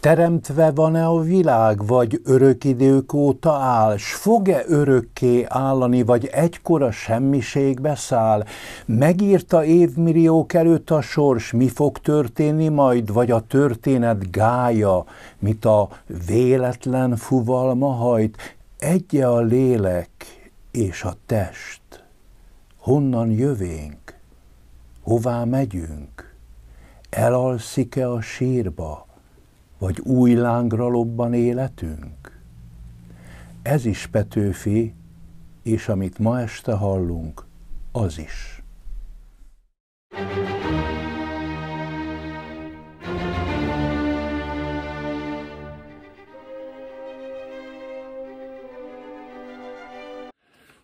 teremtve van-e a világ, vagy örök idők óta áll, s fog-e örökké állani, vagy egykora semmiségbe száll? Megírta évmilliók előtt a sors, mi fog történni majd, vagy a történet gája, mit a véletlen fuvalma hajt? Egye a lélek és a test. Honnan jövénk? Hová megyünk? Elalszik-e a sírba? vagy új lángra lobban életünk? Ez is Petőfi, és amit ma este hallunk, az is.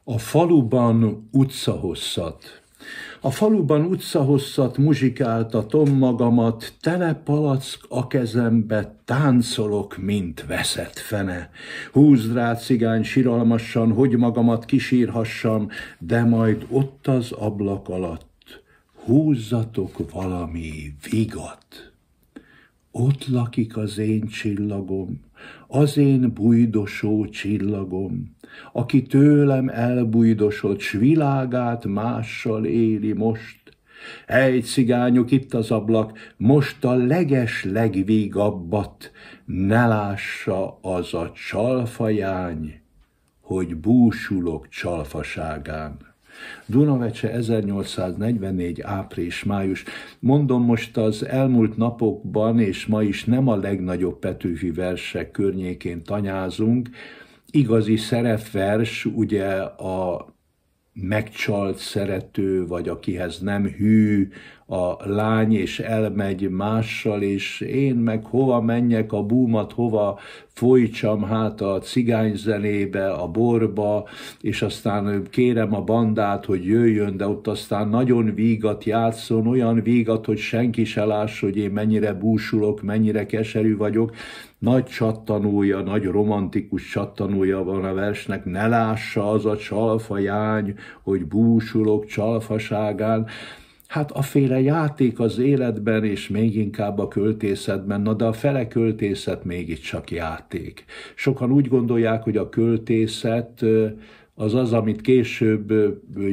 A faluban utcahosszat a faluban utcahosszat muzsikáltatom magamat, tele palack a kezembe, táncolok, mint veszett fene. Húzd rá, cigány, siralmasan, hogy magamat kisírhassam, de majd ott az ablak alatt húzzatok valami vigat. Ott lakik az én csillagom, az én bujdosó csillagom, aki tőlem elbújdosott, s világát mással éli most. Egy cigányok itt az ablak, most a leges legvégabbat, ne lássa az a csalfajány, hogy búsulok csalfaságán. Dunavecse 1844. április-május. Mondom most az elmúlt napokban, és ma is nem a legnagyobb Petőfi versek környékén tanyázunk, igazi szerepvers ugye a megcsalt szerető, vagy akihez nem hű, a lány, és elmegy mással, és én meg hova menjek, a búmat hova folytsam, hát a cigányzenébe, a borba, és aztán kérem a bandát, hogy jöjjön, de ott aztán nagyon vígat játszon, olyan vígat, hogy senki se láss, hogy én mennyire búsulok, mennyire keserű vagyok, nagy csattanója, nagy romantikus csattanója van a versnek, ne lássa az a csalfajány, hogy búsulok csalfaságán, Hát a féle játék az életben, és még inkább a költészetben, na de a fele költészet mégiscsak játék. Sokan úgy gondolják, hogy a költészet az az, amit később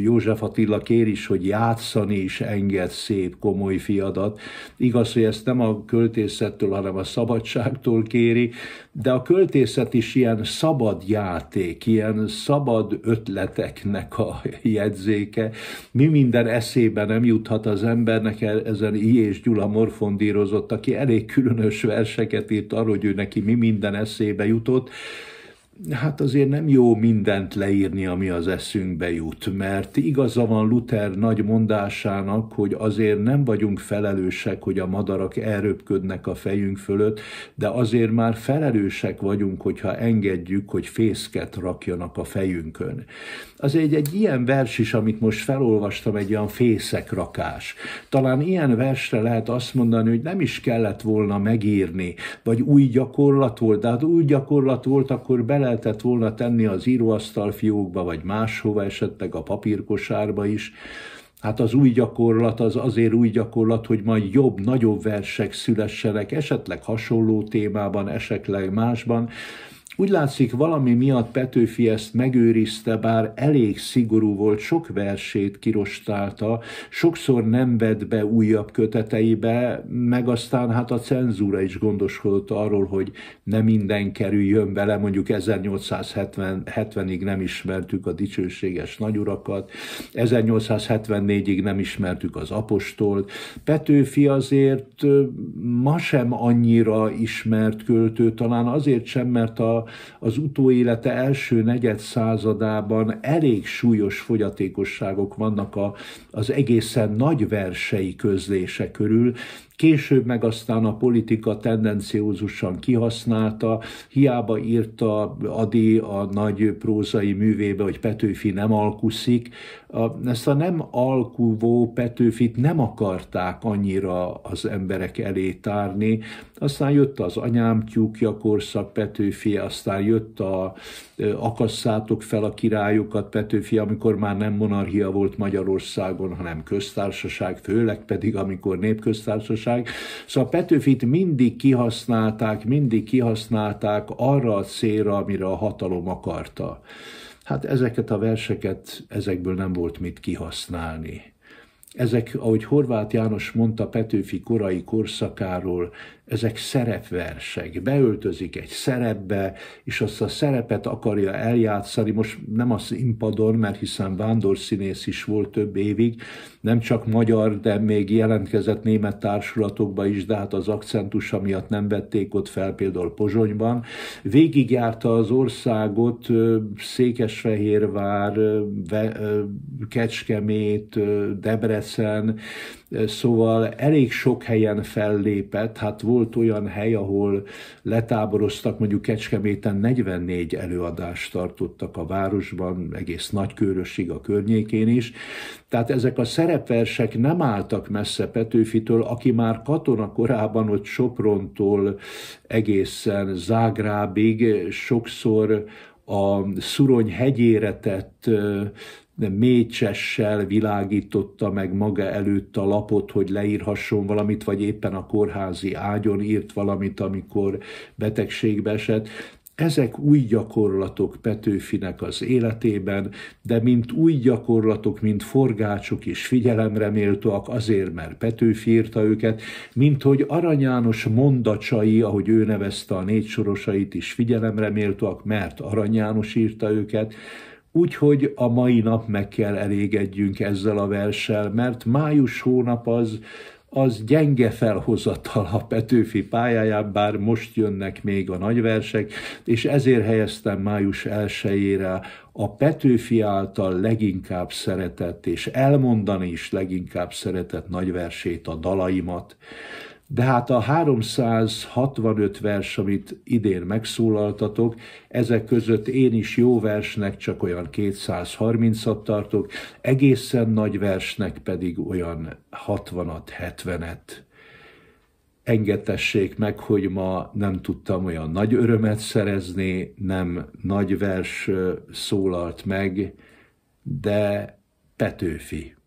József Attila kér is, hogy játszani is enged szép, komoly fiadat. Igaz, hogy ezt nem a költészettől, hanem a szabadságtól kéri, de a költészet is ilyen szabad játék, ilyen szabad ötleteknek a jegyzéke. Mi minden eszébe nem juthat az embernek, e-, ezen I. és Gyula morfondírozott, aki elég különös verseket írt arról, hogy ő neki mi minden eszébe jutott, hát azért nem jó mindent leírni, ami az eszünkbe jut, mert igaza van Luther nagy mondásának, hogy azért nem vagyunk felelősek, hogy a madarak elröpködnek a fejünk fölött, de azért már felelősek vagyunk, hogyha engedjük, hogy fészket rakjanak a fejünkön. Az egy, egy ilyen vers is, amit most felolvastam, egy olyan fészekrakás. Talán ilyen versre lehet azt mondani, hogy nem is kellett volna megírni, vagy új gyakorlat volt, de hát új gyakorlat volt, akkor bele lehetett volna tenni az íróasztal fiókba, vagy máshova, esetleg a papírkosárba is, Hát az új gyakorlat az azért új gyakorlat, hogy majd jobb, nagyobb versek szülessenek, esetleg hasonló témában, esetleg másban, úgy látszik, valami miatt Petőfi ezt megőrizte, bár elég szigorú volt, sok versét kirostálta, sokszor nem vett be újabb köteteibe, meg aztán hát a cenzúra is gondoskodott arról, hogy nem minden kerüljön bele, mondjuk 1870-ig nem ismertük a dicsőséges nagyurakat, 1874-ig nem ismertük az apostolt. Petőfi azért ma sem annyira ismert költő, talán azért sem, mert a az utóélete első negyed századában elég súlyos fogyatékosságok vannak a, az egészen nagy versei közlése körül, később meg aztán a politika tendenciózusan kihasználta, hiába írta Adi a nagy prózai művébe, hogy Petőfi nem alkuszik, ezt a nem alkuvó Petőfit nem akarták annyira az emberek elé tárni. Aztán jött az anyám tyúkja korszak Petőfi, aztán jött a akasszátok fel a királyokat Petőfi, amikor már nem monarchia volt Magyarországon, hanem köztársaság, főleg pedig amikor népköztársaság, kihagyták. Szóval Petőfit mindig kihasználták, mindig kihasználták arra a célra, amire a hatalom akarta. Hát ezeket a verseket, ezekből nem volt mit kihasználni ezek, ahogy Horváth János mondta Petőfi korai korszakáról, ezek szerepversek. Beöltözik egy szerepbe, és azt a szerepet akarja eljátszani, most nem az impadon, mert hiszen színész is volt több évig, nem csak magyar, de még jelentkezett német társulatokba is, de hát az akcentusa miatt nem vették ott fel, például Pozsonyban. Végigjárta az országot Székesfehérvár, Kecskemét, Debrecen, Expressen, eh, szóval elég sok helyen fellépett, hát volt olyan hely, ahol letáboroztak, mondjuk Kecskeméten 44 előadást tartottak a városban, egész nagykörösig a környékén is, tehát ezek a szerepversek nem álltak messze Petőfitől, aki már katona korában ott Soprontól egészen Zágrábig sokszor a Szurony hegyére tett eh, de mécsessel világította meg maga előtt a lapot, hogy leírhasson valamit, vagy éppen a kórházi ágyon írt valamit, amikor betegségbe esett. Ezek új gyakorlatok Petőfinek az életében, de mint új gyakorlatok, mint forgácsok is figyelemre méltóak azért, mert Petőfi írta őket, mint hogy Arany János mondacsai, ahogy ő nevezte a sorosait is figyelemre méltóak, mert Arany János írta őket, Úgyhogy a mai nap meg kell elégedjünk ezzel a verssel, mert május hónap az, az gyenge felhozatal a Petőfi pályáján, bár most jönnek még a nagyversek, és ezért helyeztem május 1-ére a Petőfi által leginkább szeretett, és elmondani is leginkább szeretett nagyversét, a dalaimat. De hát a 365 vers, amit idén megszólaltatok, ezek között én is jó versnek csak olyan 230-at tartok, egészen nagy versnek pedig olyan 60-at, 70-et. Engedtessék meg, hogy ma nem tudtam olyan nagy örömet szerezni, nem nagy vers szólalt meg, de Petőfi.